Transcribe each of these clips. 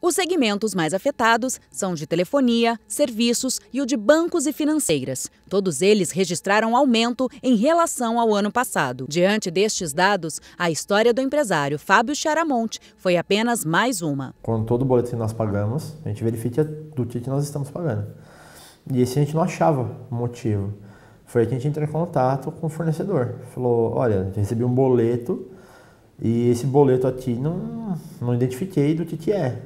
Os segmentos mais afetados são de telefonia, serviços e o de bancos e financeiras. Todos eles registraram aumento em relação ao ano passado. Diante destes dados, a história do empresário Fábio Charamonte foi apenas mais uma. Quando todo o boletim nós pagamos, a gente verifica do que, que nós estamos pagando. E esse a gente não achava motivo. Foi que a gente entrou em contato com o fornecedor. Falou, olha, a gente recebeu um boleto e esse boleto aqui não, não identifiquei do que, que é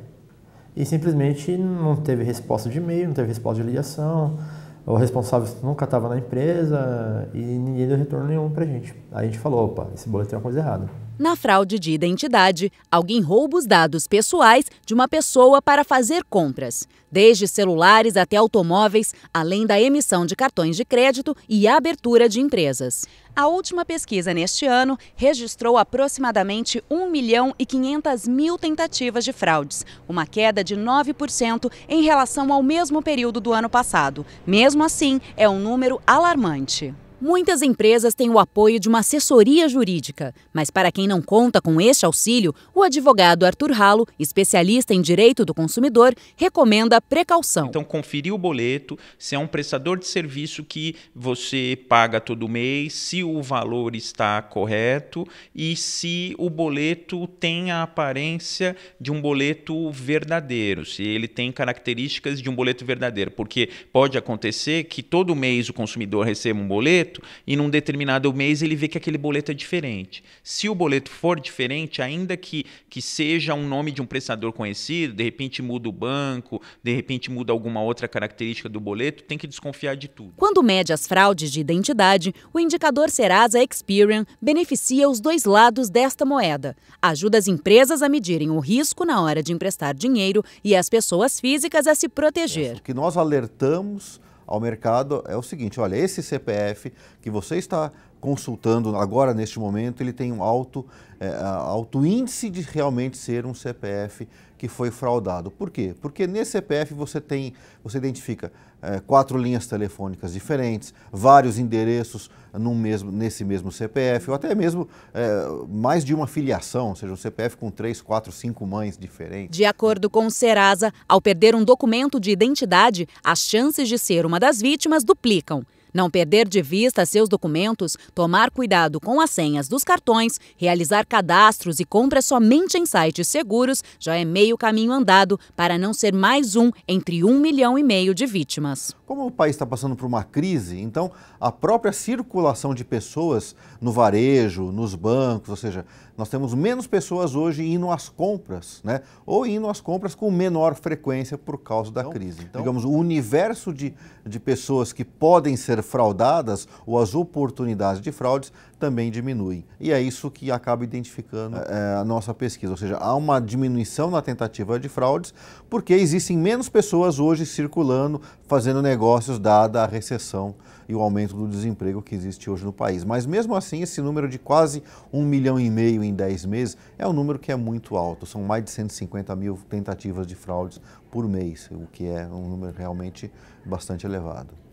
e simplesmente não teve resposta de e-mail, não teve resposta de ligação, o responsável nunca estava na empresa e ninguém deu retorno nenhum para a gente. Aí a gente falou, opa, esse boletim é uma coisa errada. Na fraude de identidade, alguém rouba os dados pessoais de uma pessoa para fazer compras, desde celulares até automóveis, além da emissão de cartões de crédito e abertura de empresas. A última pesquisa neste ano registrou aproximadamente 1 milhão e 500 mil tentativas de fraudes, uma queda de 9% em relação ao mesmo período do ano passado. Mesmo assim, é um número alarmante. Muitas empresas têm o apoio de uma assessoria jurídica, mas para quem não conta com este auxílio, o advogado Arthur Halo, especialista em direito do consumidor, recomenda precaução. Então, conferir o boleto, se é um prestador de serviço que você paga todo mês, se o valor está correto e se o boleto tem a aparência de um boleto verdadeiro, se ele tem características de um boleto verdadeiro, porque pode acontecer que todo mês o consumidor receba um boleto boleto e num determinado mês ele vê que aquele boleto é diferente. Se o boleto for diferente, ainda que, que seja um nome de um prestador conhecido, de repente muda o banco, de repente muda alguma outra característica do boleto, tem que desconfiar de tudo. Quando mede as fraudes de identidade, o indicador Serasa Experian beneficia os dois lados desta moeda. Ajuda as empresas a medirem o risco na hora de emprestar dinheiro e as pessoas físicas a se proteger. É, o que nós alertamos ao mercado é o seguinte: olha, esse CPF que você está consultando agora neste momento, ele tem um alto, é, alto índice de realmente ser um CPF que foi fraudado. Por quê? Porque nesse CPF você tem, você identifica é, quatro linhas telefônicas diferentes, vários endereços num mesmo, nesse mesmo CPF, ou até mesmo é, mais de uma filiação, ou seja, um CPF com três, quatro, cinco mães diferentes. De acordo com o Serasa, ao perder um documento de identidade, as chances de ser uma das vítimas duplicam. Não perder de vista seus documentos, tomar cuidado com as senhas dos cartões, realizar cadastros e compras somente em sites seguros já é meio caminho andado para não ser mais um entre um milhão e meio de vítimas. Como o país está passando por uma crise, então a própria circulação de pessoas no varejo, nos bancos, ou seja, nós temos menos pessoas hoje indo às compras, né? Ou indo às compras com menor frequência por causa da então, crise. Então, digamos, o universo de, de pessoas que podem ser fraudadas ou as oportunidades de fraudes também diminuem. E é isso que acaba identificando é, eh, a nossa pesquisa, ou seja, há uma diminuição na tentativa de fraudes porque existem menos pessoas hoje circulando, fazendo negócios, dada a recessão e o aumento do desemprego que existe hoje no país. Mas mesmo assim, esse número de quase um milhão e meio em 10 meses é um número que é muito alto. São mais de 150 mil tentativas de fraudes por mês, o que é um número realmente bastante elevado.